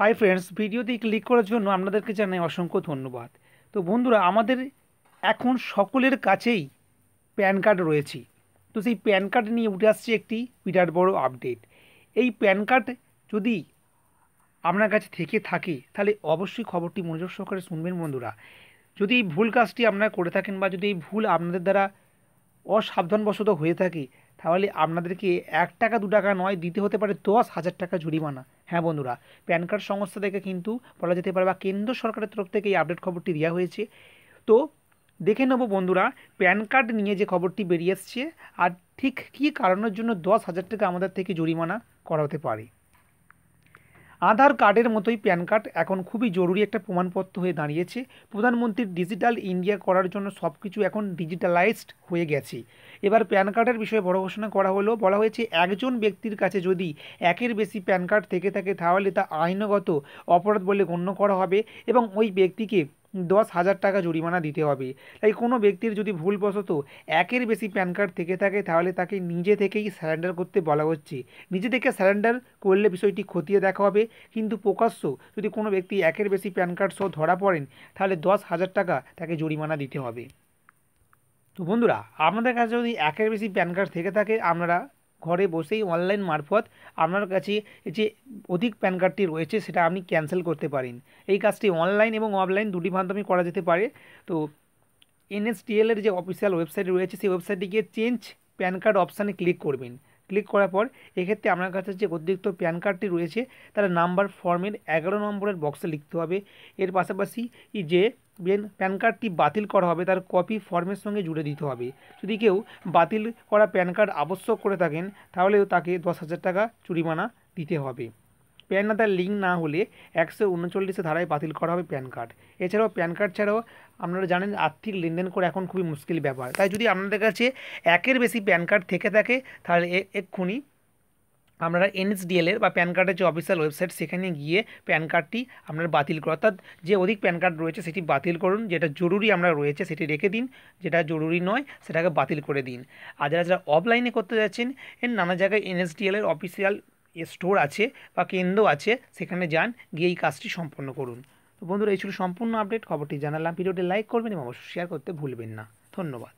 hi friends ভিডিওতে click করার জন্য আপনাদেরকে জানাই অসংখ্য ধন্যবাদ তো বন্ধুরা আমাদের এখন সকলের কাছেই প্যান কার্ড রয়েছে তো সেই প্যান কার্ড নিয়ে উঠে আসছে একটি বিরাট বড় আপডেট এই প্যান কার্ড যদি আপনার কাছে থেকে থাকে তাহলে অবশ্যই খবরটি মনোযোগ সহকারে শুনবেন বন্ধুরা যদি এই ভুল কাজটি আপনারা করে থাকেন বা যদি এই ভুল আপনাদের দ্বারা অসাবধানবশত হয়ে থাকে তাহলে আপনাদেরকে এক টাকা দু টাকা নয় দিতে হতে পারে দশ হাজার টাকা জরিমানা হ্যাঁ বন্ধুরা প্যান কার্ড সংস্থা থেকে কিন্তু বলা যেতে পারে বা কেন্দ্র সরকারের তরফ থেকে এই আপডেট খবরটি দেওয়া হয়েছে তো দেখে নেব বন্ধুরা প্যান কার্ড নিয়ে যে খবরটি বেরিয়ে এসছে আর ঠিক কী কারণের জন্য দশ হাজার টাকা আমাদের থেকে জরিমানা করাতে পারে আধার কার্ডের মতোই প্যান কার্ড এখন খুবই জরুরি একটা প্রমাণপত্র হয়ে দাঁড়িয়েছে প্রধানমন্ত্রীর ডিজিটাল ইন্ডিয়া করার জন্য সব কিছু এখন ডিজিটালাইজড হয়ে গেছে এবার প্যান কার্ডের বিষয়ে বড় ঘোষণা করা হলো বলা হয়েছে একজন ব্যক্তির কাছে যদি একের বেশি প্যান কার্ড থেকে থাকে তাহলে তা আইনগত অপরাধ বলে গণ্য করা হবে এবং ওই ব্যক্তিকে দশ হাজার টাকা জরিমানা দিতে হবে তাই কোনো ব্যক্তির যদি ভুলবশত একের বেশি প্যান কার্ড থেকে থাকে তাহলে তাকে নিজে থেকেই স্যারেন্ডার করতে বলা হচ্ছে নিজে থেকে স্যারেন্ডার করলে বিষয়টি খতিয়ে দেখা হবে কিন্তু প্রকাশ্য যদি কোনো ব্যক্তি একের বেশি প্যান কার্ড সহ ধরা পড়েন তাহলে দশ হাজার টাকা তাকে জরিমানা দিতে হবে তো বন্ধুরা আপনাদের কাছে যদি একের বেশি প্যান কার্ড থেকে থাকে আপনারা ঘরে বসেই অনলাইন মারফত আপনার কাছে যে অধিক প্যান কার্ডটি রয়েছে সেটা আপনি ক্যান্সেল করতে পারেন এই কাজটি অনলাইন এবং অফলাইন দুটি মাধ্যমে করা যেতে পারে তো এনএসটিএলের যে অফিসিয়াল ওয়েবসাইট রয়েছে সেই ওয়েবসাইটটি গিয়ে চেঞ্জ প্যান কার্ড অপশানে ক্লিক করবেন ক্লিক করার পর এক্ষেত্রে আপনার কাছে যে অতিরিক্ত প্যান কার্ডটি রয়েছে তার নাম্বার ফর্মের এগারো নম্বরের বক্সে লিখতে হবে এর পাশাপাশি যে প্যান কার্ডটি বাতিল করা হবে তার কপি ফর্মের সঙ্গে জুড়ে দিতে হবে যদি কেউ বাতিল করা প্যান কার্ড আবশ্যক করে থাকেন তাহলেও তাকে দশ হাজার টাকা জরিমানা দিতে হবে প্যান আধার লিঙ্ক না হলে একশো উনচল্লিশে ধারায় বাতিল করা হবে প্যান কার্ড এছাড়াও প্যান কার্ড ছাড়াও আপনারা জানেন আর্থিক লেনদেন করা এখন খুবই মুশকিল ব্যাপার তাই যদি আপনাদের কাছে একের বেশি প্যান কার্ড থেকে থাকে তাহলে এক্ষুনি আপনারা এনএসডিএলের বা প্যান কার্ডের যে অফিসিয়াল ওয়েবসাইট সেখানে গিয়ে প্যান কার্ডটি আপনার বাতিল করা অর্থাৎ যে অধিক প্যান কার্ড রয়েছে সেটি বাতিল করুন যেটা জরুরি আমরা রয়েছে সেটি রেখে দিন যেটা জরুরি নয় সেটাকে বাতিল করে দিন আর যারা যারা অফলাইনে করতে যাচ্ছেন নানা জায়গায় এনএসডিএলের অফিসিয়াল স্টোর আছে বা কেন্দ্র আছে সেখানে যান গিয়ে এই কাজটি সম্পন্ন করুন তো বন্ধুরা এই ছিল সম্পূর্ণ আপডেট খবরটি জানালাম ভিডিওটি লাইক করবেন এবং অবশ্যই শেয়ার করতে ভুলবেন না ধন্যবাদ